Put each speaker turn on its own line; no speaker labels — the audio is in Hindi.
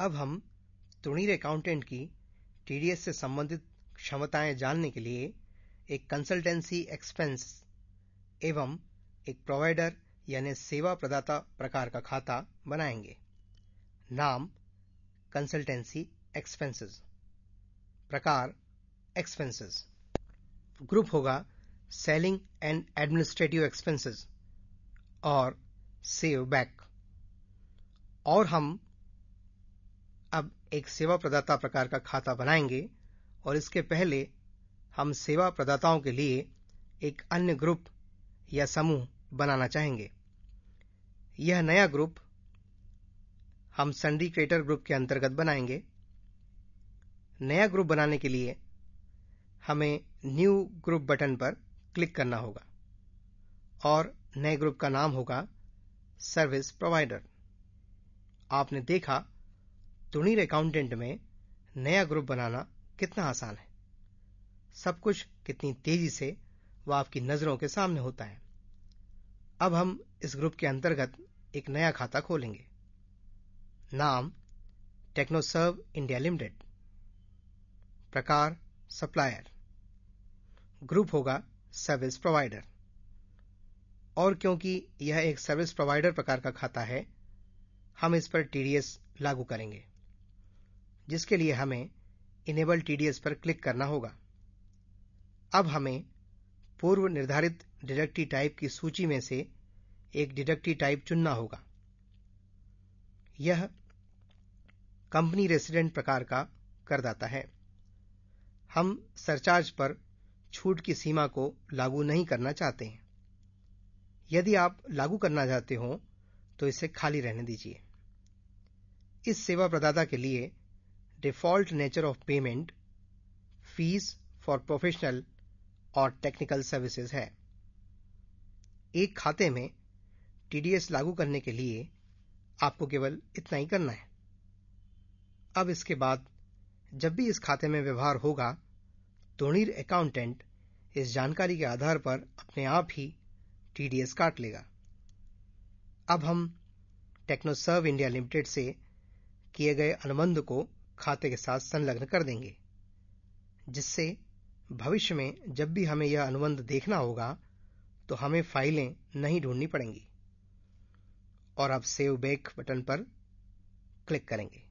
अब हम तुणीर अकाउंटेंट की टीडीएस से संबंधित क्षमताएं जानने के लिए एक कंसल्टेंसी एक्सपेंस एवं एक प्रोवाइडर यानी सेवा प्रदाता प्रकार का खाता बनाएंगे नाम कंसल्टेंसी एक्सपेंसेस प्रकार एक्सपेंसेस ग्रुप होगा सेलिंग एंड एडमिनिस्ट्रेटिव एक्सपेंसेस और सेव बैक और हम अब एक सेवा प्रदाता प्रकार का खाता बनाएंगे और इसके पहले हम सेवा प्रदाताओं के लिए एक अन्य ग्रुप या समूह बनाना चाहेंगे यह नया ग्रुप हम क्रिएटर ग्रुप के अंतर्गत बनाएंगे नया ग्रुप बनाने के लिए हमें न्यू ग्रुप बटन पर क्लिक करना होगा और नए ग्रुप का नाम होगा सर्विस प्रोवाइडर आपने देखा तुणीर अकाउंटेंट में नया ग्रुप बनाना कितना आसान है सब कुछ कितनी तेजी से वह आपकी नजरों के सामने होता है अब हम इस ग्रुप के अंतर्गत एक नया खाता खोलेंगे नाम टेक्नोसर्व इंडिया लिमिटेड प्रकार सप्लायर ग्रुप होगा सर्विस प्रोवाइडर और क्योंकि यह एक सर्विस प्रोवाइडर प्रकार का खाता है हम इस पर टीडीएस लागू करेंगे जिसके लिए हमें इनेबल टीडीएस पर क्लिक करना होगा अब हमें पूर्व निर्धारित डिडक्टी टाइप की सूची में से एक डिडक्टी टाइप चुनना होगा यह कंपनी रेसिडेंट प्रकार का करदाता है हम सरचार्ज पर छूट की सीमा को लागू नहीं करना चाहते हैं यदि आप लागू करना चाहते हो तो इसे खाली रहने दीजिए इस सेवा प्रदाता के लिए default nature of payment fees for professional और टेक्निकल सर्विसेज है एक खाते में टीडीएस लागू करने के लिए आपको केवल इतना ही करना है अब इसके बाद जब भी इस खाते में व्यवहार होगा तो अकाउंटेंट इस जानकारी के आधार पर अपने आप ही टीडीएस काट लेगा अब हम टेक्नोसर्व इंडिया लिमिटेड से किए गए अनुबंध को खाते के साथ संलग्न कर देंगे जिससे भविष्य में जब भी हमें यह अनुबंध देखना होगा तो हमें फाइलें नहीं ढूंढनी पड़ेंगी और अब सेव बैक बटन पर क्लिक करेंगे